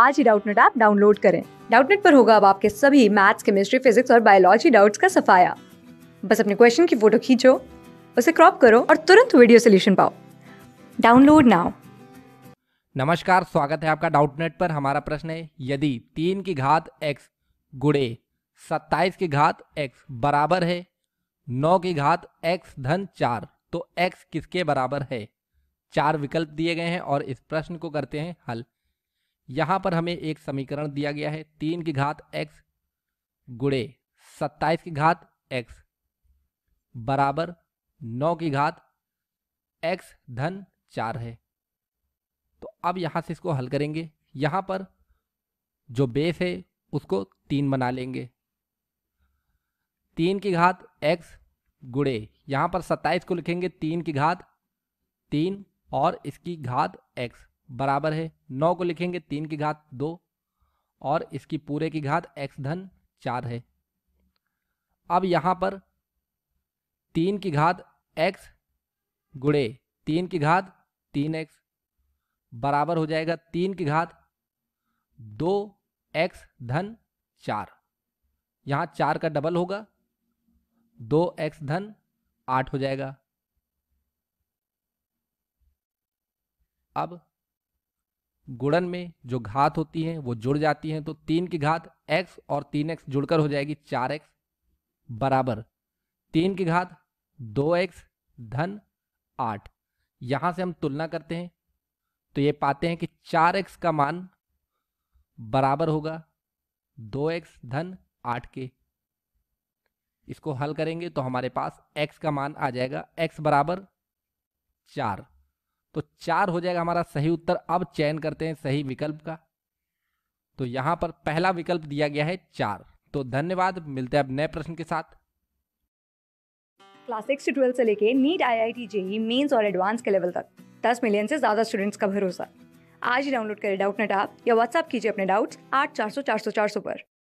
आज ही Doubtnut app download करें डाउटनेट पर होगा अब आपके सभी मैथ्स केमिस्ट्री फिजिक्स और बायोलॉजी डाउट्स का सफाया बस अपने क्वेश्चन की फोटो खींचो उसे क्रॉप करो और तुरंत वीडियो सोल्यूशन पाओ डाउनलोड नाउ नमस्कार स्वागत है आपका डाउटनेट पर हमारा प्रश्न है यदि तीन की घात एक्स गुड़े सत्ताईस की घात एक्स बराबर है नौ की घात एक्स धन चार तो एक्स किसके बराबर है चार विकल्प दिए गए हैं और इस प्रश्न को करते हैं हल यहाँ पर हमें एक समीकरण दिया गया है तीन की घात एक्स गुड़े सत्ताईस की घात एक्स बराबर नौ की घात एक्स धन चार है तो अब यहाँ से इसको हल करेंगे यहाँ पर जो बेस है उसको तीन बना लेंगे तीन की घात एक्स गुड़े यहाँ पर सत्ताईस को लिखेंगे तीन की घात तीन और इसकी घात एक्स बराबर है नौ को लिखेंगे तीन की घात दो और इसकी पूरे की घात एक्स धन चार है अब यहाँ पर तीन की घात एक्स गुड़े तीन की घात तीन एक्स बराबर हो जाएगा तीन की घात दो एक्स धन चार यहाँ चार का डबल होगा दो एक्स धन आठ हो जाएगा अब गुणन में जो घात होती है वो जुड़ जाती है तो तीन की घात एक्स और तीन एक्स जुड़कर हो जाएगी चार एक्स बराबर तीन की घात दो एक्स धन आठ यहां से हम तुलना करते हैं तो ये पाते हैं कि चार एक्स का मान बराबर होगा दो एक्स धन आठ के इसको हल करेंगे तो हमारे पास x का मान आ जाएगा x बराबर चार तो चार हो जाएगा हमारा सही उत्तर अब चयन करते हैं सही विकल्प का तो यहां पर पहला विकल्प दिया गया है चार तो धन्यवाद मिलते हैं अब नए प्रश्न के साथ क्लास सिक्स ट्वेल्व से लेके NEET I I T JEE Mains और एडवांस के लेवल तक दस मिलियन से ज्यादा स्टूडेंट्स का भरोसा आज ही डाउनलोड करें डाउट नेट आप या व्हाट्सअप कीजिए अपने डाउट्स आठ चार सौ चार सौ चार सौ पर